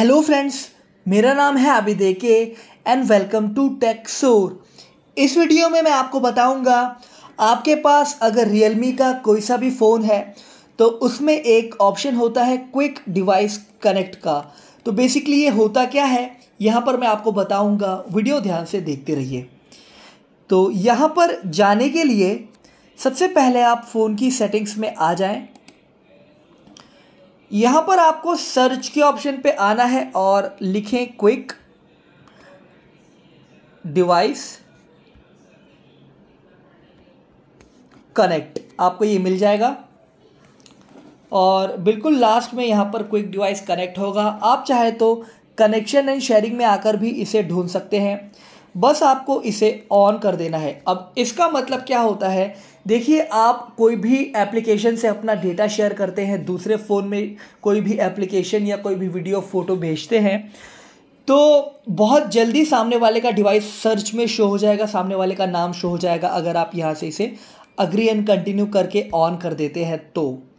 hello friends मेरा नाम है आबिद के एंड वेलकम टू टेक्सोर इस वीडियो में मैं आपको बताऊंगा आपके पास अगर रियलमी का कोई सा भी फ़ोन है तो उसमें एक ऑप्शन होता है क्विक डिवाइस कनेक्ट का तो बेसिकली ये होता क्या है यहाँ पर मैं आपको बताऊंगा वीडियो ध्यान से देखते रहिए तो यहाँ पर जाने के लिए सबसे पहले आप फ़ोन की सेटिंग्स में आ जाएँ यहां पर आपको सर्च के ऑप्शन पे आना है और लिखें क्विक डिवाइस कनेक्ट आपको ये मिल जाएगा और बिल्कुल लास्ट में यहां पर क्विक डिवाइस कनेक्ट होगा आप चाहे तो कनेक्शन एंड शेयरिंग में आकर भी इसे ढूंढ सकते हैं बस आपको इसे ऑन कर देना है अब इसका मतलब क्या होता है देखिए आप कोई भी एप्लीकेशन से अपना डेटा शेयर करते हैं दूसरे फ़ोन में कोई भी एप्लीकेशन या कोई भी वीडियो फ़ोटो भेजते हैं तो बहुत जल्दी सामने वाले का डिवाइस सर्च में शो हो जाएगा सामने वाले का नाम शो हो जाएगा अगर आप यहाँ से इसे अग्री एंड कंटिन्यू करके ऑन कर देते हैं तो